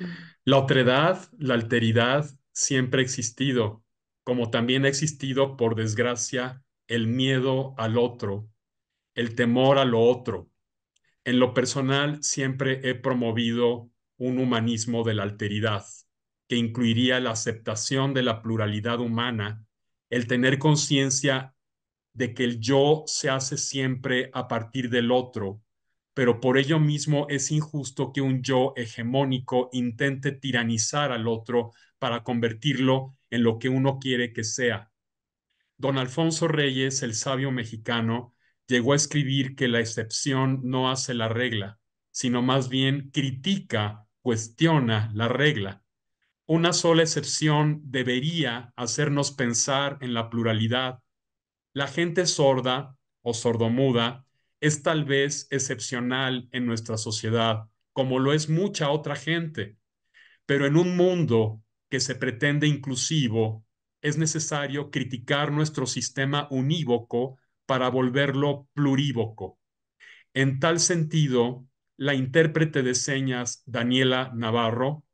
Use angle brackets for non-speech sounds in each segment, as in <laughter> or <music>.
Mm. La otredad, la alteridad, siempre ha existido, como también ha existido, por desgracia, el miedo al otro, el temor a lo otro. En lo personal, siempre he promovido un humanismo de la alteridad, que incluiría la aceptación de la pluralidad humana, el tener conciencia de que el yo se hace siempre a partir del otro pero por ello mismo es injusto que un yo hegemónico intente tiranizar al otro para convertirlo en lo que uno quiere que sea. Don Alfonso Reyes, el sabio mexicano, llegó a escribir que la excepción no hace la regla, sino más bien critica, cuestiona la regla. Una sola excepción debería hacernos pensar en la pluralidad. La gente sorda o sordomuda es tal vez excepcional en nuestra sociedad, como lo es mucha otra gente, pero en un mundo que se pretende inclusivo, es necesario criticar nuestro sistema unívoco para volverlo plurívoco. En tal sentido, la intérprete de señas Daniela Navarro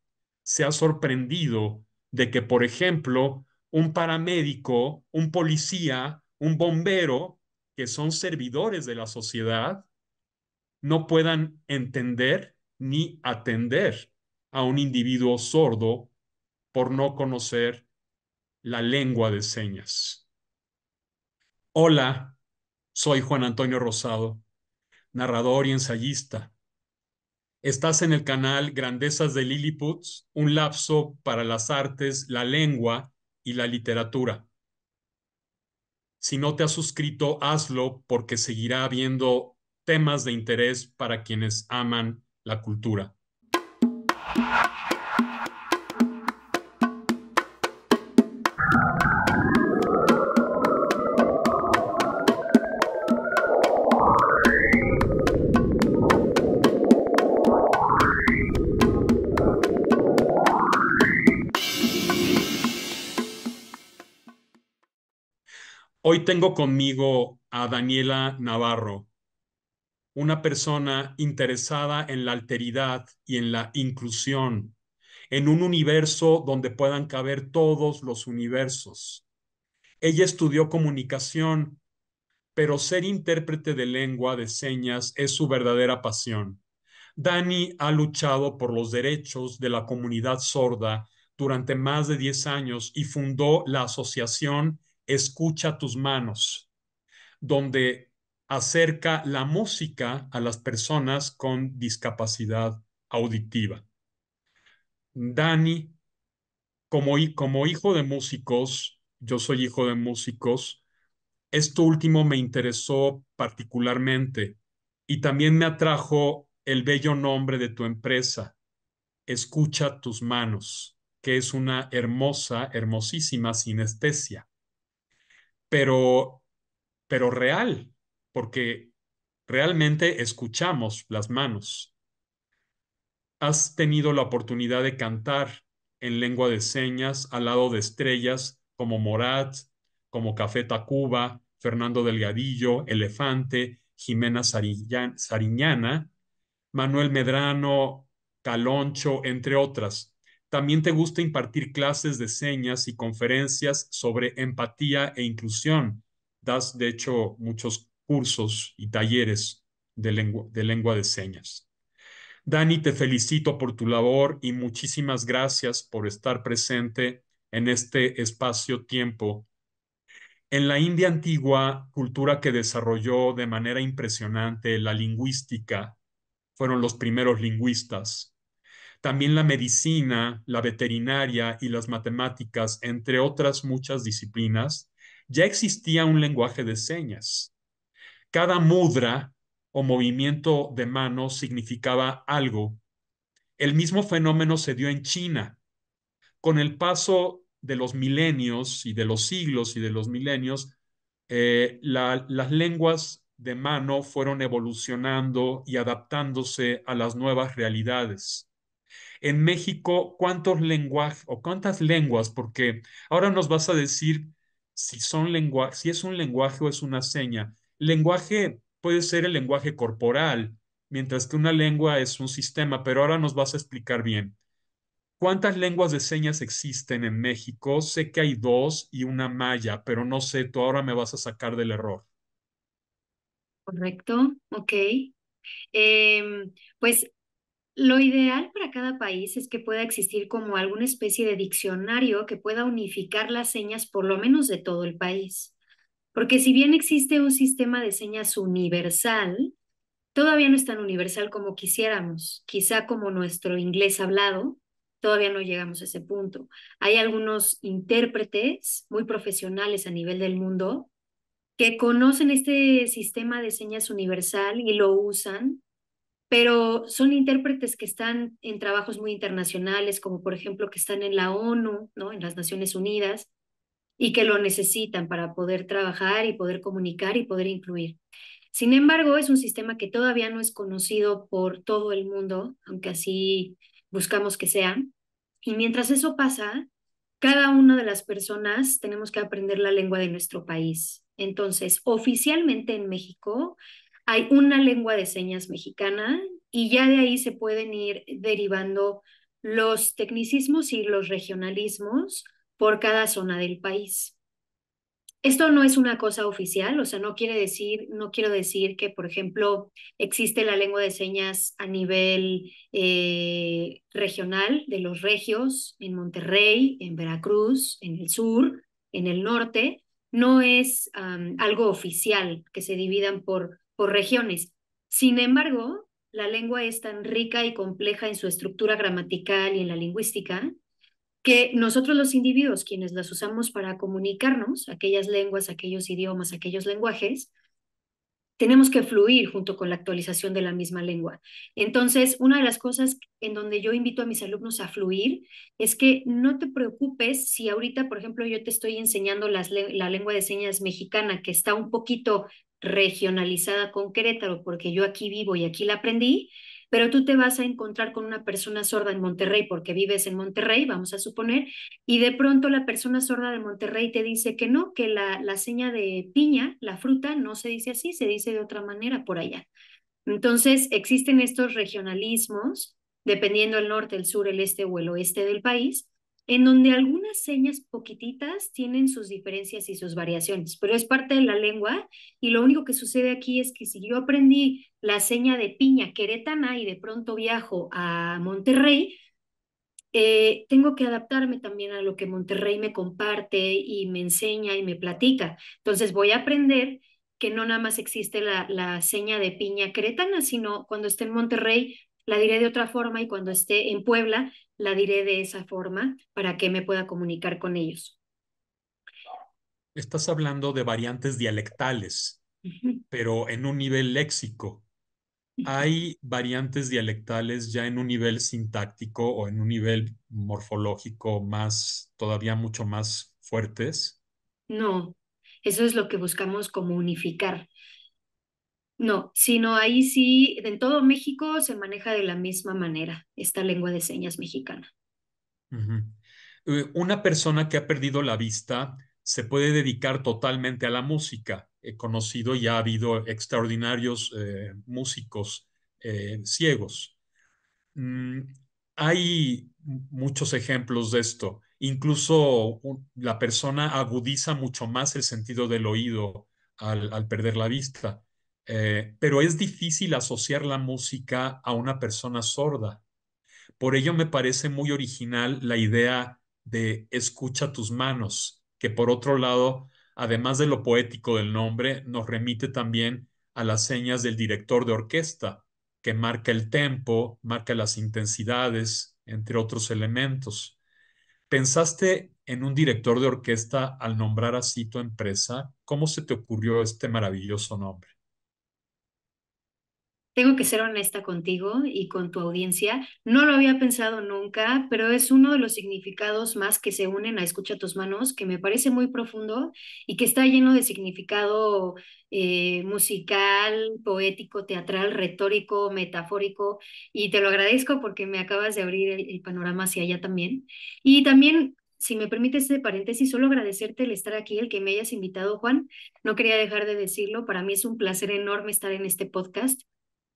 se ha sorprendido de que, por ejemplo, un paramédico, un policía, un bombero que son servidores de la sociedad, no puedan entender ni atender a un individuo sordo por no conocer la lengua de señas. Hola, soy Juan Antonio Rosado, narrador y ensayista. Estás en el canal Grandezas de Lilliput, un lapso para las artes, la lengua y la literatura. Si no te has suscrito, hazlo porque seguirá habiendo temas de interés para quienes aman la cultura. Hoy tengo conmigo a Daniela Navarro, una persona interesada en la alteridad y en la inclusión, en un universo donde puedan caber todos los universos. Ella estudió comunicación, pero ser intérprete de lengua de señas es su verdadera pasión. Dani ha luchado por los derechos de la comunidad sorda durante más de 10 años y fundó la Asociación escucha tus manos, donde acerca la música a las personas con discapacidad auditiva. Dani, como, hijo de músicos, yo soy hijo de músicos, esto último me interesó particularmente y también me atrajo el bello nombre de tu empresa, Escucha tus manos, que es una hermosa, hermosísima sinestesia pero, pero real, porque realmente escuchamos las manos. Has tenido la oportunidad de cantar en lengua de señas al lado de estrellas como Morat, como Café Tacuba, Fernando Delgadillo, Elefante, Jimena Sariñana, Manuel Medrano, Caloncho, entre otras. También te gusta impartir clases de señas y conferencias sobre empatía e inclusión. Das, de hecho, muchos cursos y talleres de lengua de, señas. Dani, te felicito por tu labor y muchísimas gracias por estar presente en este espacio-tiempo. En la India antigua, cultura que desarrolló de manera impresionante la lingüística, fueron los primeros lingüistas también la medicina, la veterinaria y las matemáticas, entre otras muchas disciplinas, ya existía un lenguaje de señas. Cada mudra o movimiento de mano significaba algo. El mismo fenómeno se dio en China. Con el paso de los milenios y de los siglos y de los milenios, eh, las lenguas de mano fueron evolucionando y adaptándose a las nuevas realidades. En México, ¿cuántos lenguajes o cuántas lenguas? Porque ahora nos vas a decir si son lenguaje, si es un lenguaje o es una seña. Lenguaje puede ser el lenguaje corporal, mientras que una lengua es un sistema, pero ahora nos vas a explicar bien. ¿Cuántas lenguas de señas existen en México? Sé que hay dos y una maya, pero no sé, tú ahora me vas a sacar del error. Correcto, ok. Em, pues lo ideal para cada país es que pueda existir como alguna especie de diccionario que pueda unificar las señas por lo menos de todo el país. Porque si bien existe un sistema de señas universal, todavía no es tan universal como quisiéramos, quizá como nuestro inglés hablado, todavía no llegamos a ese punto. Hay algunos intérpretes muy profesionales a nivel del mundo que conocen este sistema de señas universal y lo usan pero son intérpretes que están en trabajos muy internacionales, como por ejemplo que están en la ONU, ¿no? en las Naciones Unidas, y que lo necesitan para poder trabajar y poder comunicar y poder incluir. Sin embargo, es un sistema que todavía no es conocido por todo el mundo, aunque así buscamos que sea. Y mientras eso pasa, cada una de las personas tenemos que aprender la lengua de nuestro país. Entonces, oficialmente en México hay una lengua de señas mexicana y ya de ahí se pueden ir derivando los tecnicismos y los regionalismos por cada zona del país. Esto no es una cosa oficial, o sea, no quiere decir, no quiero decir que, por ejemplo, existe la lengua de señas a nivel eh, regional de los regios en Monterrey, en Veracruz, en el sur, en el norte. No es algo oficial que se dividan por por regiones. Sin embargo, la lengua es tan rica y compleja en su estructura gramatical y en la lingüística que nosotros los individuos, quienes las usamos para comunicarnos, aquellas lenguas, aquellos idiomas, aquellos lenguajes, tenemos que fluir junto con la actualización de la misma lengua. Entonces, una de las cosas en donde yo invito a mis alumnos a fluir es que no te preocupes si ahorita, por ejemplo, yo te estoy enseñando la lengua de señas mexicana, que está un poquito regionalizada con Querétaro, porque yo aquí vivo y aquí la aprendí, pero tú te vas a encontrar con una persona sorda en Monterrey porque vives en Monterrey, vamos a suponer, y de pronto la persona sorda de Monterrey te dice que no, que la, la seña de piña, la fruta, no se dice así, se dice de otra manera por allá. Entonces, existen estos regionalismos, dependiendo el norte, el sur, el este o el oeste del país, en donde algunas señas poquititas tienen sus diferencias y sus variaciones, pero es parte de la lengua y lo único que sucede aquí es que si yo aprendí la seña de piña queretana y de pronto viajo a Monterrey, eh, tengo que adaptarme también a lo que Monterrey me comparte y me enseña y me platica. Entonces voy a aprender que no nada más existe la, la seña de piña queretana, sino cuando esté en Monterrey la diré de otra forma y cuando esté en Puebla la diré de esa forma para que me pueda comunicar con ellos. Estás hablando de variantes dialectales, pero en un nivel léxico. Hay variantes dialectales ya en un nivel sintáctico o en un nivel morfológico más, todavía mucho más fuertes. No, eso es lo que buscamos como unificar. No, sino ahí sí, en todo México se maneja de la misma manera esta lengua de señas mexicana. Eh, una persona que ha perdido la vista se puede dedicar totalmente a la música. He conocido y ha habido extraordinarios eh, músicos eh, ciegos. Mm, hay muchos ejemplos de esto. Incluso la persona agudiza mucho más el sentido del oído al perder la vista. Eh, pero es difícil asociar la música a una persona sorda. Por ello me parece muy original la idea de escucha tus manos, que por otro lado, además de lo poético del nombre, nos remite también a las señas del director de orquesta, que marca el tempo, marca las intensidades, entre otros elementos. ¿Pensaste en un director de orquesta al nombrar así tu empresa? ¿Cómo se te ocurrió este maravilloso nombre? tengo que ser honesta contigo y con tu audiencia. No lo había pensado nunca, pero es uno de los significados más que se unen a Escucha tus manos, que me parece muy profundo y que está lleno de significado eh, musical, poético, teatral, retórico, metafórico. Y te lo agradezco porque me acabas de abrir el, el panorama hacia allá también. Y también si me permites este paréntesis, solo agradecerte el estar aquí, el que me hayas invitado, Juan. No quería dejar de decirlo, para mí es un placer enorme estar en este podcast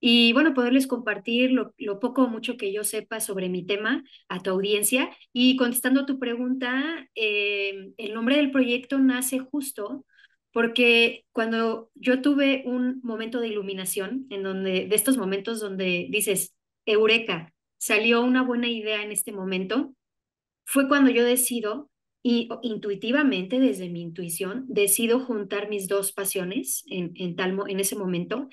y bueno, poderles compartir lo, poco o mucho que yo sepa sobre mi tema a tu audiencia. Y contestando a tu pregunta, eh, el nombre del proyecto nace justo porque cuando yo tuve un momento de iluminación, en donde, de estos momentos donde dices, eureka, salió una buena idea en este momento, fue cuando yo decido y intuitivamente, desde mi intuición, decido juntar mis dos pasiones en, en, en ese momento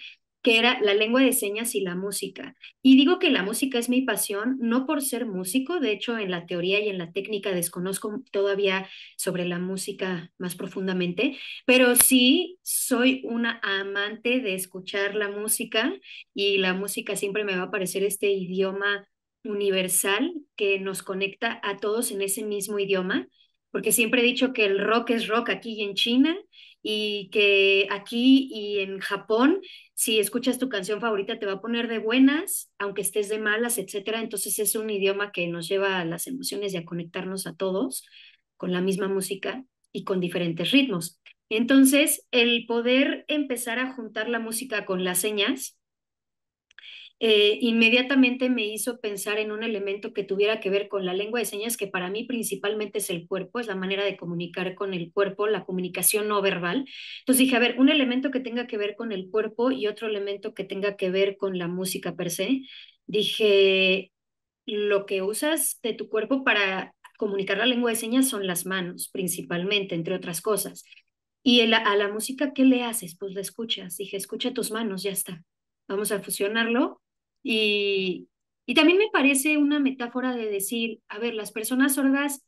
que era la lengua de señas y la música. Y digo que la música es mi pasión, no por ser músico, de hecho en la teoría y en la técnica desconozco todavía sobre la música más profundamente, pero sí soy una amante de escuchar la música y la música siempre me va a parecer este idioma universal que nos conecta a todos en ese mismo idioma porque siempre he dicho que el rock es rock aquí y en China y que aquí y en Japón, si escuchas tu canción favorita te va a poner de buenas, aunque estés de malas, etcétera. Entonces es un idioma que nos lleva a las emociones y a conectarnos a todos con la misma música y con diferentes ritmos. Entonces, el poder empezar a juntar la música con las señas eh, inmediatamente me hizo pensar en un elemento que tuviera que ver con la lengua de señas, que para mí principalmente es el cuerpo, es la manera de comunicar con el cuerpo, la comunicación no verbal. Entonces dije, a ver, un elemento que tenga que ver con el cuerpo y otro elemento que tenga que ver con la música per se. Dije, lo que usas de tu cuerpo para comunicar la lengua de señas son las manos, principalmente, entre otras cosas. Y a la música, ¿qué le haces? Pues la escuchas. Dije, escucha tus manos, ya está. Vamos a fusionarlo y, también me parece una metáfora de decir, a ver, las personas sordas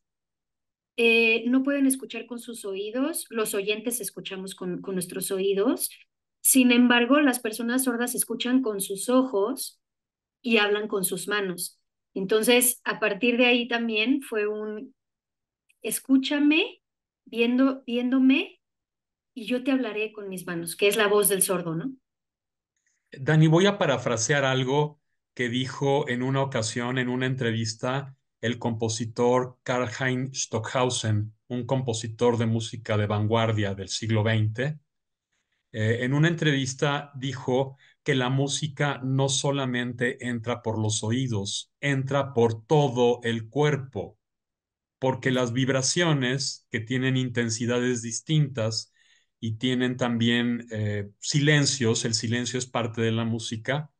eh, no pueden escuchar con sus oídos, los oyentes escuchamos con, con nuestros oídos, sin embargo, las personas sordas escuchan con sus ojos y hablan con sus manos. Entonces, a partir de ahí también fue un, escúchame, viendo, viéndome, y yo te hablaré con mis manos, que es la voz del sordo, ¿no? Dani, voy a parafrasear algo que dijo en una ocasión, en una entrevista, el compositor Karl Stockhausen, un compositor de música de vanguardia del siglo XX. Eh, en una entrevista dijo que la música no solamente entra por los oídos, entra por todo el cuerpo, porque las vibraciones que tienen intensidades distintas y tienen también eh, silencios, el silencio es parte de la música,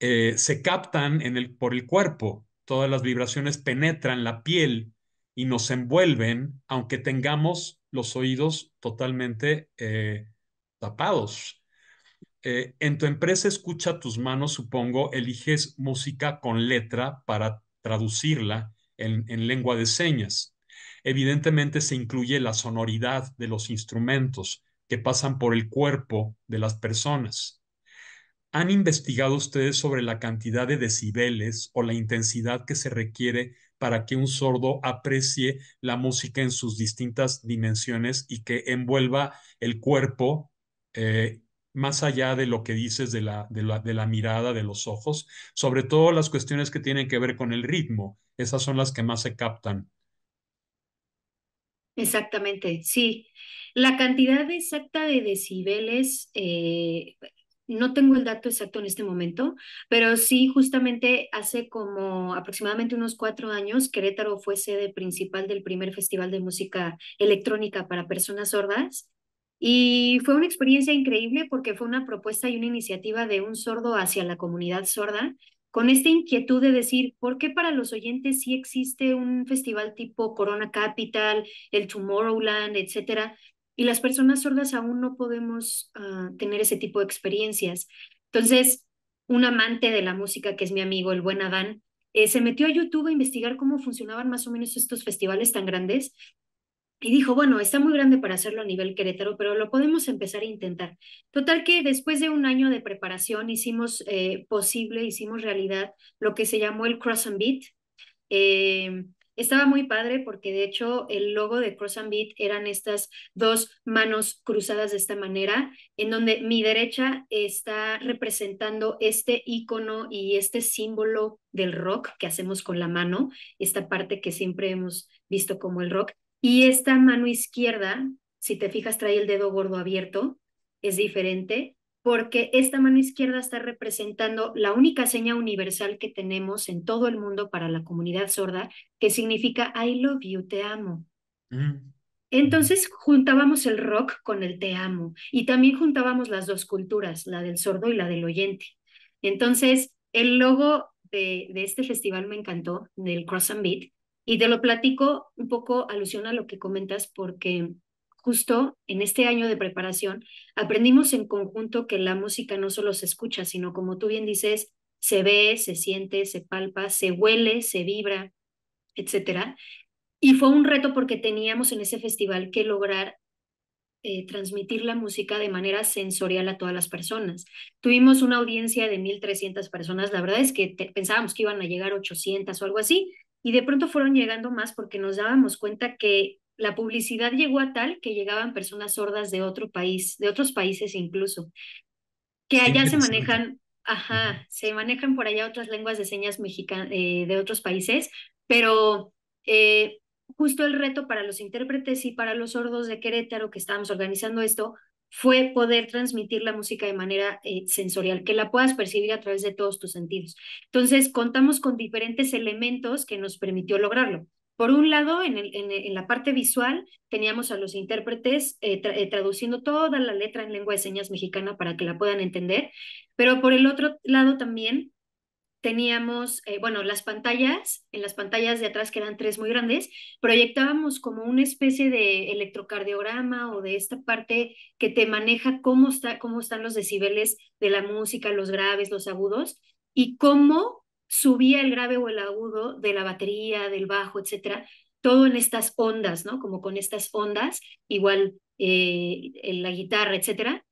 eh, se captan en el, por el cuerpo, todas las vibraciones penetran la piel y nos envuelven, aunque tengamos los oídos totalmente eh, tapados. en tu empresa escucha tus manos, supongo, eliges música con letra para traducirla en lengua de señas evidentemente se incluye la sonoridad de los instrumentos que pasan por el cuerpo de las personas. ¿Han investigado ustedes sobre la cantidad de decibeles o la intensidad que se requiere para que un sordo aprecie la música en sus distintas dimensiones y que envuelva el cuerpo eh, más allá de lo que dices de, la, de la mirada, de los ojos? Sobre todo las cuestiones que tienen que ver con el ritmo, esas son las que más se captan Exactamente, sí. La cantidad exacta de decibeles, eh, no tengo el dato exacto en este momento, pero sí, justamente hace como aproximadamente unos cuatro años, Querétaro fue sede principal del primer Festival de Música Electrónica para Personas Sordas. Y fue una experiencia increíble porque fue una propuesta y una iniciativa de un sordo hacia la comunidad sorda con esta inquietud de decir, ¿por qué para los oyentes sí existe un festival tipo Corona Capital, el Tomorrowland, etcétera? Y las personas sordas aún no podemos ah, tener ese tipo de experiencias. Entonces, un amante de la música, que es mi amigo, el buen Adán, eh, se metió a YouTube a investigar cómo funcionaban más o menos estos festivales tan grandes y dijo, bueno, está muy grande para hacerlo a nivel Querétaro, pero lo podemos empezar a intentar. Total que después de un año de preparación hicimos eh, posible, hicimos realidad lo que se llamó el Cross and Beat. Eh, estaba muy padre porque de hecho el logo de Cross and Beat eran estas dos manos cruzadas de esta manera, en donde mi derecha está representando este icono y este símbolo del rock que hacemos con la mano, esta parte que siempre hemos visto como el rock, y esta mano izquierda, si te fijas, trae el dedo gordo abierto, es diferente, porque esta mano izquierda está representando la única seña universal que tenemos en todo el mundo para la comunidad sorda, que significa I love you, te amo. Mm. Entonces juntábamos el rock con el te amo y también juntábamos las dos culturas, la del sordo y la del oyente. Entonces, el logo de, de este festival me encantó, del Cross and Beat, y te lo platico un poco alusión a lo que comentas porque justo en este año de preparación aprendimos en conjunto que la música no solo se escucha, sino como tú bien dices, se ve, se siente, se palpa, se huele, se vibra, etc. Y fue un reto porque teníamos en ese festival que lograr eh, transmitir la música de manera sensorial a todas las personas. Tuvimos una audiencia de 1.300 personas, la verdad es que pensábamos que iban a llegar 800 o algo así, y de pronto fueron llegando más porque nos dábamos cuenta que la publicidad llegó a tal que llegaban personas sordas de otro país, de otros países incluso, que allá se manejan, ajá, se manejan por allá otras lenguas de señas mexicanas eh, de otros países, pero eh, justo el reto para los intérpretes y para los sordos de Querétaro que estábamos organizando esto fue poder transmitir la música de manera eh, sensorial, que la puedas percibir a través de todos tus sentidos. Entonces, contamos con diferentes elementos que nos permitió lograrlo. Por un lado, en, el, en, la parte visual, teníamos a los intérpretes eh, eh, traduciendo toda la letra en lengua de señas mexicana para que la puedan entender, pero por el otro lado también teníamos, eh, bueno, las pantallas, en las pantallas de atrás, que eran tres muy grandes, proyectábamos como una especie de electrocardiograma o de esta parte que te maneja cómo, está, cómo están los decibeles de la música, los graves, los agudos, y cómo subía el grave o el agudo de la batería, del bajo, etcétera, todo en estas ondas, ¿no? Como con estas ondas, igual eh, la guitarra, etcétera.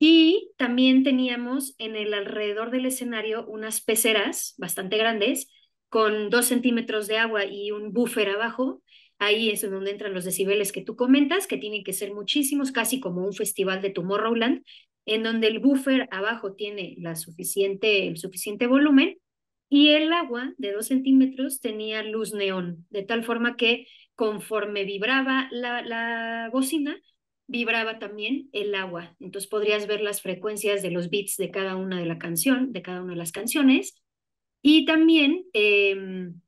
Y también teníamos en el alrededor del escenario unas peceras bastante grandes con dos centímetros de agua y un buffer abajo. Ahí es donde entran los decibeles que tú comentas, que tienen que ser muchísimos, casi como un festival de Tomorrowland, en donde el buffer abajo tiene la suficiente, el suficiente volumen y el agua de dos centímetros tenía luz neón, de tal forma que conforme vibraba la, la bocina, vibraba también el agua. Entonces podrías ver las frecuencias de los beats de cada una de la canción, de cada una de las canciones. Y también em,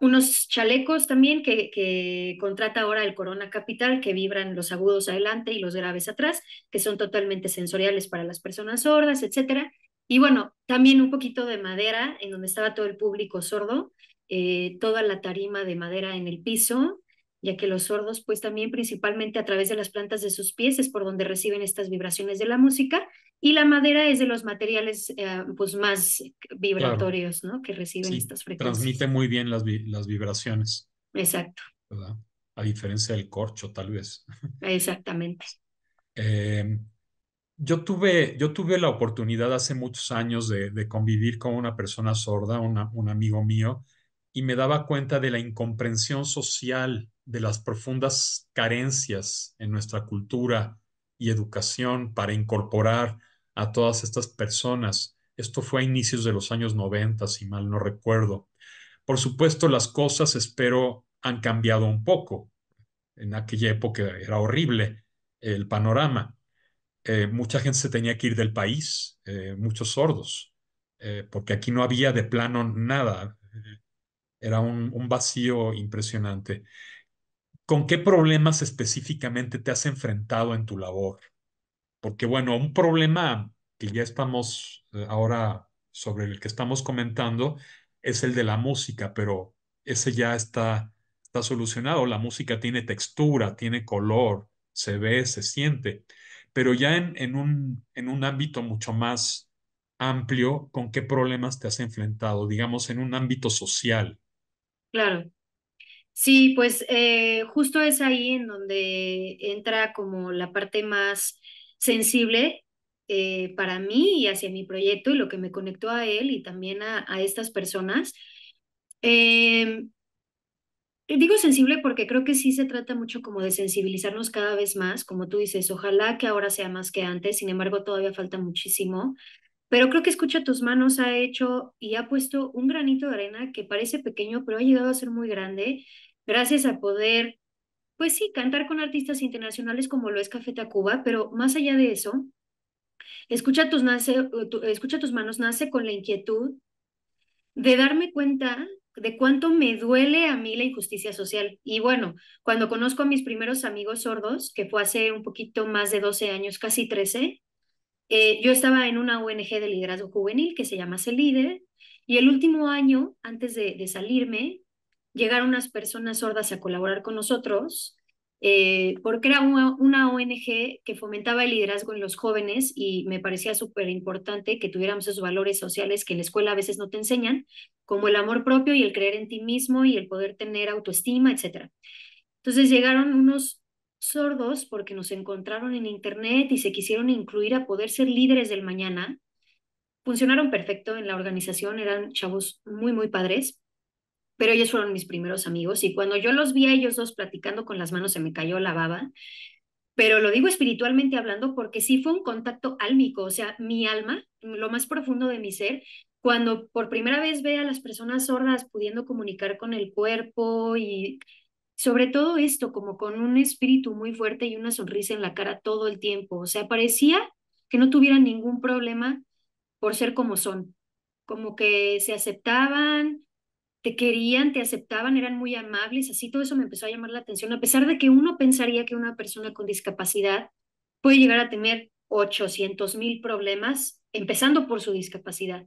unos chalecos también que, que, contrata ahora el Corona Capital, que vibran los agudos adelante y los graves atrás, que son totalmente sensoriales para las personas sordas, etcétera. Y bueno, también un poquito de madera, en donde estaba todo el público sordo, eh, toda la tarima de madera en el piso, ya que los sordos, pues también principalmente a través de las plantas de sus pies es por donde reciben estas vibraciones de la música, y la madera es de los materiales eh, pues más vibratorios, ¿no? Que reciben estas frecuencias. Transmite muy bien las, las vibraciones. Exacto. A diferencia del corcho, tal vez. <laughs> Exactamente. Eh, yo tuve, yo tuve la oportunidad hace muchos años de, convivir con una persona sorda, una, un amigo mío, y me daba cuenta de la incomprensión social, de las profundas carencias en nuestra cultura y educación para incorporar a todas estas personas. Esto fue a inicios de los años 90, si mal no recuerdo. Por supuesto, las cosas, espero, han cambiado un poco. En aquella época era horrible el panorama. Eh, mucha gente se tenía que ir del país, eh, muchos sordos, eh, porque aquí no había de plano nada. Era un, vacío impresionante. ¿Con qué problemas específicamente te has enfrentado en tu labor? Porque bueno, un problema que ya estamos eh, ahora sobre el que estamos comentando es el de la música, pero ese ya está, está solucionado. La música tiene textura, tiene color, se ve, se siente, pero ya en, en un ámbito mucho más amplio, ¿con qué problemas te has enfrentado? Digamos, en un ámbito social, Claro. Sí, pues eh, justo es ahí en donde entra como la parte más sensible eh, para mí y hacia mi proyecto y lo que me conectó a él y también a, estas personas. Em, digo sensible porque creo que sí se trata mucho como de sensibilizarnos cada vez más, como tú dices, ojalá que ahora sea más que antes, sin embargo todavía falta muchísimo. Pero creo que Escucha tus manos ha hecho y ha puesto un granito de arena que parece pequeño, pero ha llegado a ser muy grande, gracias a poder, pues sí, cantar con artistas internacionales como lo es Café Tacuba, pero más allá de eso, Escucha tus, eh, escucha tus manos nace con la inquietud de darme cuenta de cuánto me duele a mí la injusticia social. Y bueno, cuando conozco a mis primeros amigos sordos, que fue hace un poquito más de 12 años, casi 13, eh, yo estaba en una ONG de liderazgo juvenil que se llama líder y el último año, antes de, salirme, llegaron unas personas sordas a colaborar con nosotros, eh, porque era una, una, ONG que fomentaba el liderazgo en los jóvenes y me parecía súper importante que tuviéramos esos valores sociales que en la escuela a veces no te enseñan, como el amor propio y el creer en ti mismo y el poder tener autoestima, etc. Entonces llegaron unos sordos porque nos encontraron en Internet y se quisieron incluir a poder ser líderes del mañana. Funcionaron perfecto en la organización, eran chavos muy, muy padres, pero ellos fueron mis primeros amigos y cuando yo los vi a ellos dos platicando con las manos se me cayó la baba, pero lo digo espiritualmente hablando porque sí fue un contacto álmico, o sea, mi alma, lo más profundo de mi ser, cuando por primera vez ve a las personas sordas pudiendo comunicar con el cuerpo y sobre todo esto, como con un espíritu muy fuerte y una sonrisa en la cara todo el tiempo. O sea, parecía que no tuvieran ningún problema por ser como son, como que se aceptaban, te querían, te aceptaban, eran muy amables, así todo eso me empezó a llamar la atención, a pesar de que uno pensaría que una persona con discapacidad puede llegar a tener 800 mil problemas, empezando por su discapacidad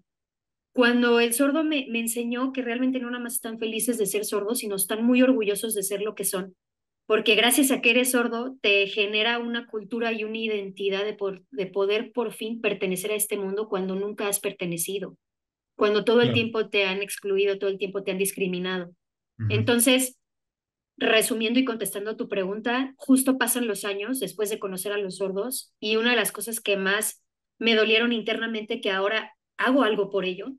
cuando el sordo me, enseñó que realmente no nada más están felices de ser sordos, sino están muy orgullosos de ser lo que son, porque gracias a que eres sordo te genera una cultura y una identidad de, poder por fin pertenecer a este mundo cuando nunca has pertenecido, cuando todo el tiempo te han excluido, todo el tiempo te han discriminado. Entonces, resumiendo y contestando tu pregunta, justo pasan los años después de conocer a los sordos y una de las cosas que más me dolieron internamente que ahora hago algo por ello,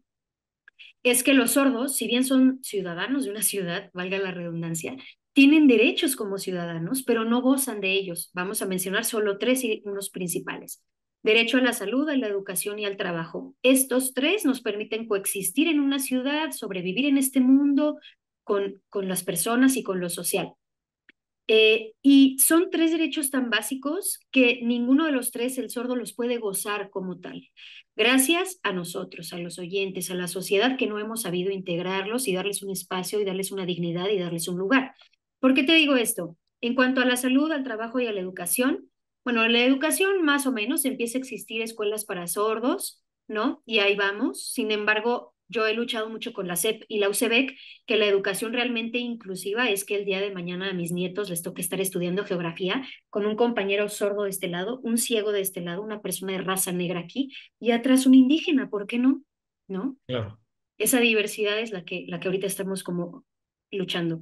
es que los sordos, si bien son ciudadanos de una ciudad, valga la redundancia, tienen derechos como ciudadanos, pero no gozan de ellos. Vamos a mencionar solo tres y unos principales. Derecho a la salud, a la educación y al trabajo. Estos tres nos permiten coexistir en una ciudad, sobrevivir en este mundo con, con las personas y con lo social. Eh, y son tres derechos tan básicos que ninguno de los tres el sordo los puede gozar como tal. Gracias a nosotros, a los oyentes, a la sociedad que no hemos sabido integrarlos y darles un espacio y darles una dignidad y darles un lugar. ¿Por qué te digo esto? En cuanto a la salud, al trabajo y a la educación, bueno, la educación más o menos empieza a existir escuelas para sordos, ¿no? Y ahí vamos. Sin embargo, yo he luchado mucho con la CEP y la UCEBEC, e que la educación realmente inclusiva es que el día de mañana a mis nietos les toque estar estudiando geografía con un compañero sordo de este lado, un ciego de este lado, una persona de raza negra aquí y atrás un indígena, ¿por qué no? ¿No? Claro. Esa diversidad es la que, la que ahorita estamos como luchando.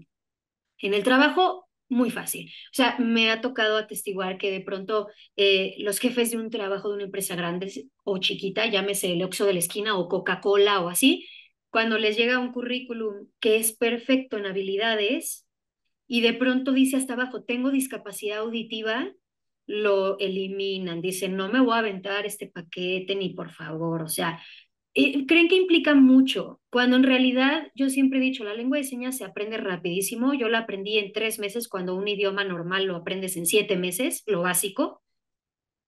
En el trabajo muy fácil. O sea, me ha tocado atestiguar que de pronto eh, los jefes de un trabajo de una empresa grande o chiquita, llámese el oxo de la esquina o Coca-Cola o así, cuando les llega un currículum que es perfecto en habilidades y de pronto dice hasta abajo, tengo discapacidad auditiva, lo eliminan. Dicen, no me voy a aventar este paquete ni por favor. O sea, creen que implica mucho, cuando en realidad yo siempre he dicho, la lengua de señas se aprende rapidísimo, yo la aprendí en tres meses cuando un idioma normal lo aprendes en siete meses, lo básico,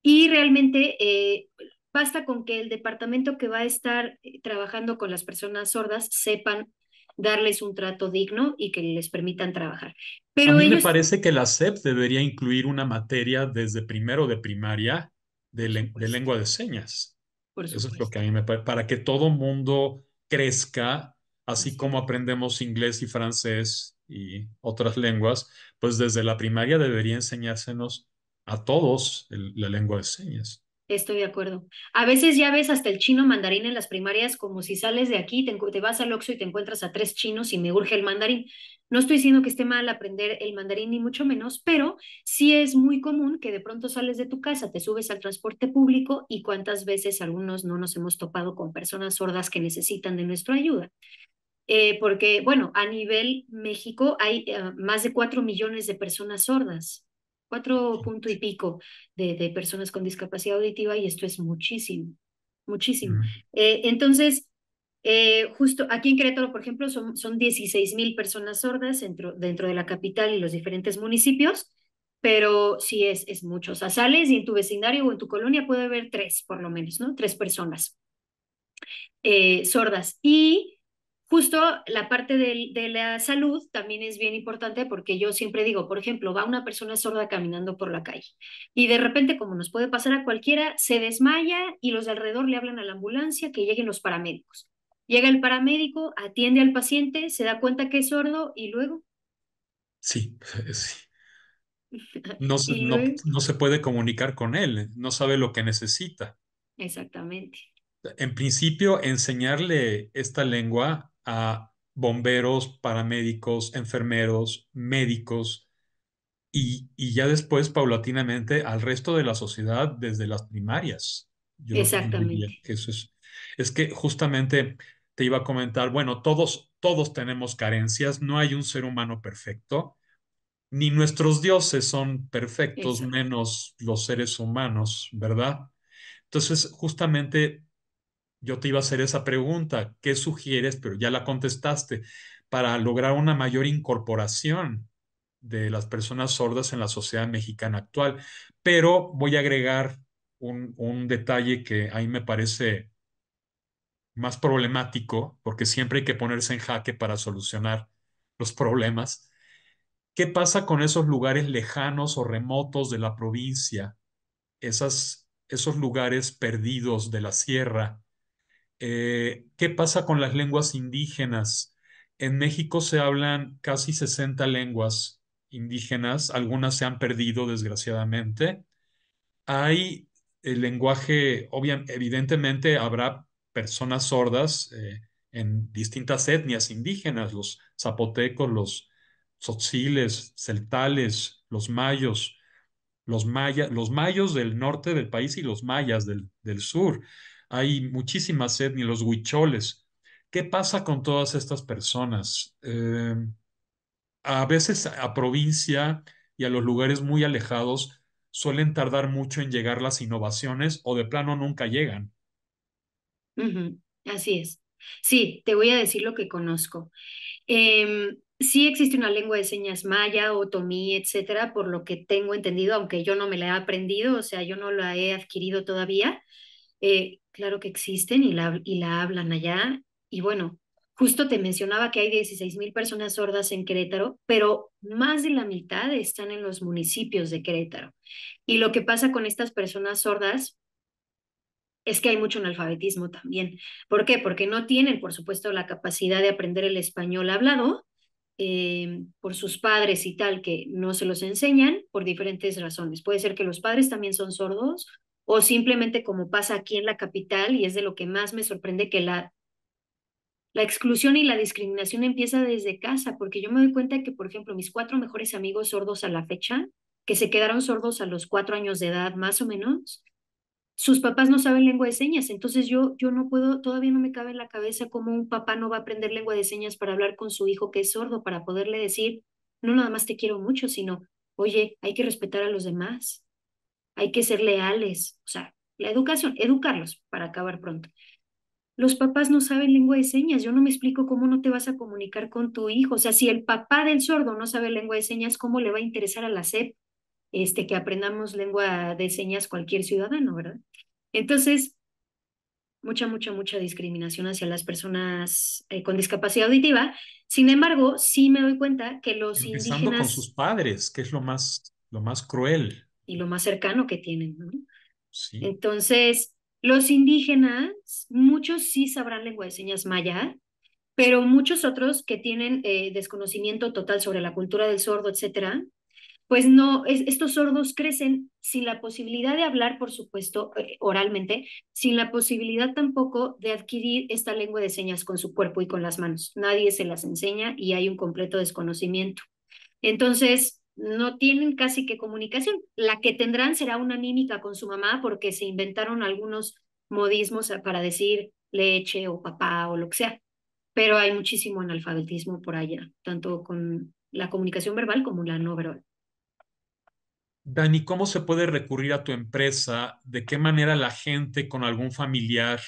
y realmente eh, basta con que el departamento que va a estar eh, trabajando con las personas sordas sepan darles un trato digno y que les permitan trabajar. Pero a mí me parece que la SEP debería incluir una materia desde primero de primaria de lengua de señas. Eso es lo que a mí me parece, para que todo mundo crezca, así como aprendemos inglés y francés y otras lenguas, pues desde la primaria debería enseñársenos a todos la lengua de señas. Estoy de acuerdo. A veces ya ves hasta el chino mandarín en las primarias, como si sales de aquí, te, te vas al Oxxo y te encuentras a tres chinos y me urge el mandarín. No estoy diciendo que esté mal aprender el mandarín, ni mucho menos, pero sí es muy común que de pronto sales de tu casa, te subes al transporte público y cuántas veces algunos no nos hemos topado con personas sordas que necesitan de nuestra ayuda. Eh, porque, bueno, a nivel México hay eh, más de cuatro millones de personas sordas, cuatro punto y pico de, personas con discapacidad auditiva y esto es muchísimo, muchísimo. Eh, entonces, eh, justo aquí en Querétaro, por ejemplo, son, son 16 mil personas sordas dentro, de la capital y los diferentes municipios, pero sí es, es mucho. O y en tu vecindario o en tu colonia puede haber tres, por lo menos, ¿no? Tres personas eh, sordas. Y justo la parte de, de, la salud también es bien importante porque yo siempre digo, por ejemplo, va una persona sorda caminando por la calle y de repente, como nos puede pasar a cualquiera, se desmaya y los alrededor le hablan a la ambulancia que lleguen los paramédicos. Llega el paramédico, atiende al paciente, se da cuenta que es sordo y luego. Sí, <laughs> sí. <laughs> No, se, puede comunicar con él, no sabe lo que necesita. Exactamente. En principio, enseñarle esta lengua a bomberos, paramédicos, enfermeros, médicos y, ya después, paulatinamente, al resto de la sociedad desde las primarias. Exactamente. eso es, es que justamente te iba a comentar, bueno, todos, todos tenemos carencias, no hay un ser humano perfecto, ni nuestros dioses son perfectos, menos los seres humanos, ¿verdad? Entonces, justamente yo te iba a hacer esa pregunta, ¿qué sugieres? Pero ya la contestaste, para lograr una mayor incorporación de las personas sordas en la sociedad mexicana actual. Pero voy a agregar un, un detalle que a mí me parece más problemático, porque siempre hay que ponerse en jaque para solucionar los problemas. ¿Qué pasa con esos lugares lejanos o remotos de la provincia? Esas, esos lugares perdidos de la sierra. Eh, ¿Qué pasa con las lenguas indígenas? En México se hablan casi 60 lenguas indígenas, algunas se han perdido desgraciadamente. Hay el lenguaje, evidentemente habrá personas sordas eh, en distintas etnias indígenas, los zapotecos, los tzotziles, celtales, los mayos, los, los mayos del norte del país y los mayas del, sur. Hay muchísimas etnias, los huicholes. ¿Qué pasa con todas estas personas? Eh, a veces a provincia y a los lugares muy alejados suelen tardar mucho en llegar las innovaciones o de plano nunca llegan. Así es. Sí, te voy a decir lo que conozco. Em, sí existe una lengua de señas maya, otomí, etcétera, por lo que tengo entendido, aunque yo no me la he aprendido, o sea, yo no la he adquirido todavía. Eh, claro que existen y la, y la hablan allá. Y bueno, justo te mencionaba que hay 16.000 mil personas sordas en Querétaro, pero más de la mitad están en los municipios de Querétaro. Y lo que pasa con estas personas sordas es que hay mucho analfabetismo también. ¿Por qué? Porque no tienen, por supuesto, la capacidad de aprender el español hablado eh, por sus padres y tal, que no se los enseñan por diferentes razones. Puede ser que los padres también son sordos o simplemente como pasa aquí en la capital, y es de lo que más me sorprende que la, la exclusión y la discriminación empieza desde casa, porque yo me doy cuenta que, por ejemplo, mis cuatro mejores amigos sordos a la fecha, que se quedaron sordos a los cuatro años de edad más o menos, sus papás no saben lengua de señas, entonces yo, yo no puedo, todavía no me cabe en la cabeza cómo un papá no va a aprender lengua de señas para hablar con su hijo que es sordo, para poderle decir, no nada más te quiero mucho, sino, oye, hay que respetar a los demás, hay que ser leales, o sea, la educación, educarlos para acabar pronto. Los papás no saben lengua de señas, yo no me explico cómo no te vas a comunicar con tu hijo, o sea, si el papá del sordo no sabe lengua de señas, ¿cómo le va a interesar a la SEP este, que aprendamos lengua de señas cualquier ciudadano, ¿verdad? Entonces, mucha, mucha, mucha discriminación hacia las personas eh, con discapacidad auditiva. Sin embargo, sí me doy cuenta que los Empezando indígenas... con sus padres, que es lo más, lo más cruel. Y lo más cercano que tienen, ¿no? Sí. Entonces, los indígenas, muchos sí sabrán lengua de señas maya, pero muchos otros que tienen eh, desconocimiento total sobre la cultura del sordo, etcétera, pues no, estos sordos crecen sin la posibilidad de hablar, por supuesto, eh, oralmente, sin la posibilidad tampoco de adquirir esta lengua de señas con su cuerpo y con las manos. Nadie se las enseña y hay un completo desconocimiento. Entonces, no tienen casi que comunicación. La que tendrán será una mímica con su mamá porque se inventaron algunos modismos para decir leche o papá o lo que sea. Pero hay muchísimo analfabetismo por allá, tanto con la comunicación verbal como la no verbal. Dani, ¿cómo se puede recurrir a tu empresa? ¿De qué manera la gente con algún familiar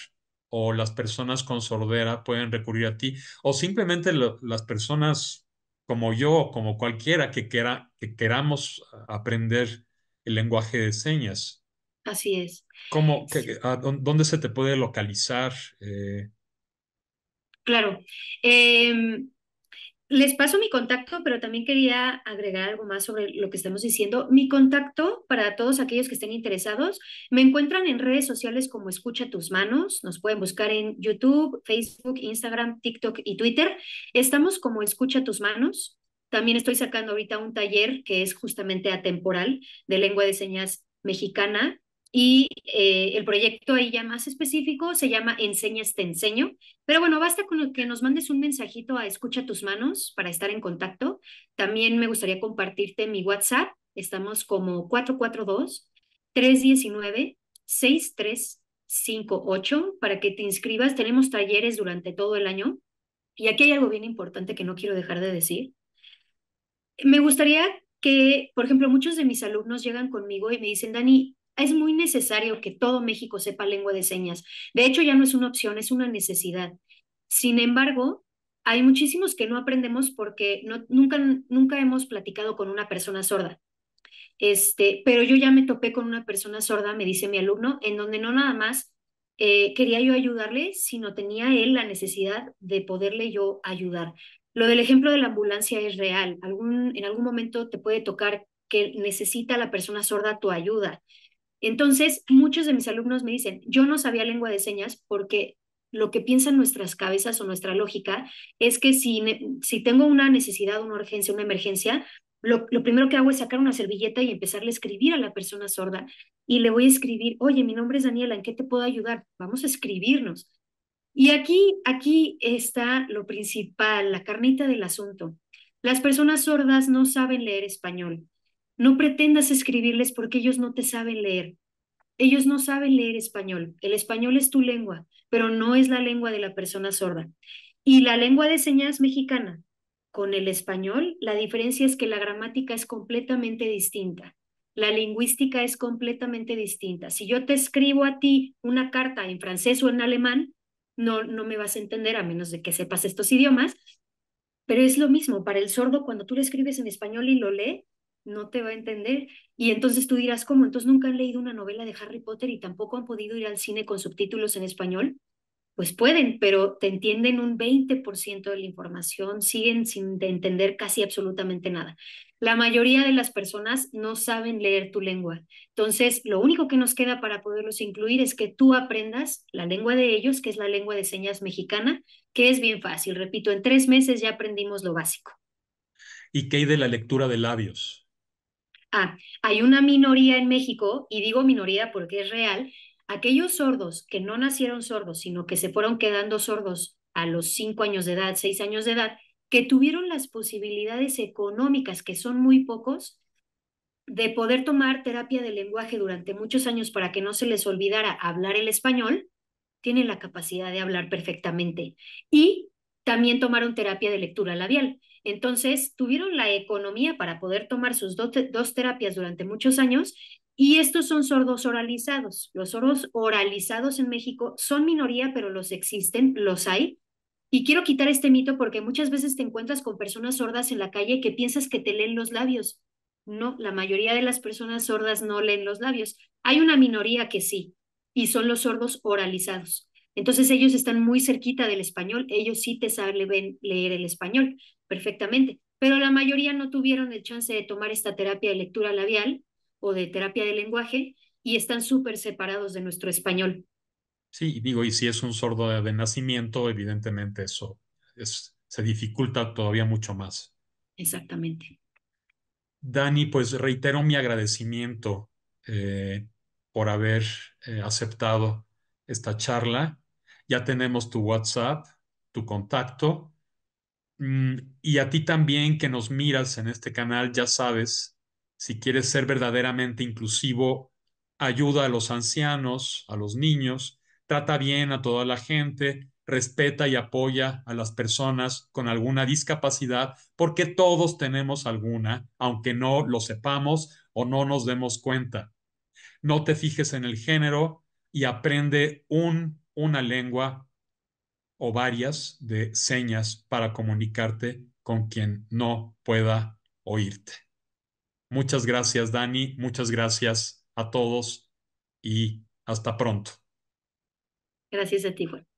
o las personas con sordera pueden recurrir a ti? O simplemente las personas como yo, o como cualquiera que, quiera, que queramos aprender el lenguaje de señas. Así es. ¿Cómo, ¿Dónde se te puede localizar? Eh? Claro. Em, les paso mi contacto, pero también quería agregar algo más sobre lo que estamos diciendo. Mi contacto para todos aquellos que estén interesados, me encuentran en redes sociales como Escucha tus manos, nos pueden buscar en YouTube, Facebook, Instagram, TikTok y Twitter. Estamos como Escucha tus manos. También estoy sacando ahorita un taller que es justamente atemporal de lengua de señas mexicana y eh, el proyecto ahí ya más específico se llama Enseñas te enseño. Pero bueno, basta con que nos mandes un mensajito a Escucha tus manos para estar en contacto. También me gustaría compartirte mi WhatsApp. Estamos como 442-319-6358 para que te inscribas. Tenemos talleres durante todo el año. Y aquí hay algo bien importante que no quiero dejar de decir. Me gustaría que, por ejemplo, muchos de mis alumnos llegan conmigo y me dicen, Dani, es muy necesario que todo México sepa lengua de señas. De hecho, ya no es una opción, es una necesidad. Sin embargo, hay muchísimos que no aprendemos porque no, nunca, nunca hemos platicado con una persona sorda. Este, pero yo ya me topé con una persona sorda, me dice mi alumno, en donde no nada más eh, quería yo ayudarle, sino tenía él la necesidad de poderle yo ayudar. Lo del ejemplo de la ambulancia es real. Algún, en algún momento te puede tocar que necesita la persona sorda tu ayuda. Entonces, muchos de mis alumnos me dicen, yo no sabía lengua de señas porque lo que piensan nuestras cabezas o nuestra lógica es que si, si tengo una necesidad, una urgencia, una emergencia, lo, primero que hago es sacar una servilleta y empezarle a escribir a la persona sorda. Y le voy a escribir, oye, mi nombre es Daniela, ¿en qué te puedo ayudar? Vamos a escribirnos. Y aquí, aquí está lo principal, la carnita del asunto. Las personas sordas no saben leer español. No pretendas escribirles porque ellos no te saben leer. Ellos no saben leer español. El español es tu lengua, pero no es la lengua de la persona sorda. Y la lengua de señas mexicana con el español, la diferencia es que la gramática es completamente distinta. La lingüística es completamente distinta. Si yo te escribo a ti una carta en francés o en alemán, no, no me vas a entender a menos de que sepas estos idiomas, pero es lo mismo para el sordo cuando tú le escribes en español y lo lee, no te va a entender. Y entonces tú dirás, ¿cómo? Entonces nunca han leído una novela de Harry Potter y tampoco han podido ir al cine con subtítulos en español. Pues pueden, pero te entienden un 20% de la información, siguen sin entender casi absolutamente nada. La mayoría de las personas no saben leer tu lengua. Entonces, lo único que nos queda para poderlos incluir es que tú aprendas la lengua de ellos, que es la lengua de señas mexicana, que es bien fácil. Repito, en tres meses ya aprendimos lo básico. ¿Y qué hay de la lectura de labios? Ah, Hay una minoría en México, y digo minoría porque es real, aquellos sordos que no nacieron sordos, sino que se fueron quedando sordos a los cinco años de edad, seis años de edad, que tuvieron las posibilidades económicas, que son muy pocos, de poder tomar terapia de lenguaje durante muchos años para que no se les olvidara hablar el español, tienen la capacidad de hablar perfectamente. Y también tomaron terapia de lectura labial. Entonces, tuvieron la economía para poder tomar sus dos terapias durante muchos años y estos son sordos oralizados. Los sordos oralizados en México son minoría, pero los existen, los hay. Y quiero quitar este mito porque muchas veces te encuentras con personas sordas en la calle que piensas que te leen los labios. No, la mayoría de las personas sordas no leen los labios. Hay una minoría que sí, y son los sordos oralizados. Entonces ellos están muy cerquita del español, ellos sí te saben leer el español perfectamente, pero la mayoría no tuvieron el chance de tomar esta terapia de lectura labial o de terapia de lenguaje y están súper separados de nuestro español. Sí, digo, y si es un sordo de nacimiento, evidentemente eso se dificulta todavía mucho más. Exactamente. Dani, pues reitero mi agradecimiento eh, por haber eh, aceptado esta charla. Ya tenemos tu WhatsApp, tu contacto Mm, y a ti también que nos miras en este canal, ya sabes, si quieres ser verdaderamente inclusivo, ayuda a los ancianos, a los niños, trata bien a toda la gente, respeta y apoya a las personas con alguna discapacidad, porque todos tenemos alguna, aunque no lo sepamos o no nos demos cuenta. No te fijes en el género y aprende un, una lengua o varias de señas para comunicarte con quien no pueda oírte. Muchas gracias, Dani. Muchas gracias a todos y hasta pronto. Gracias a ti, Juan.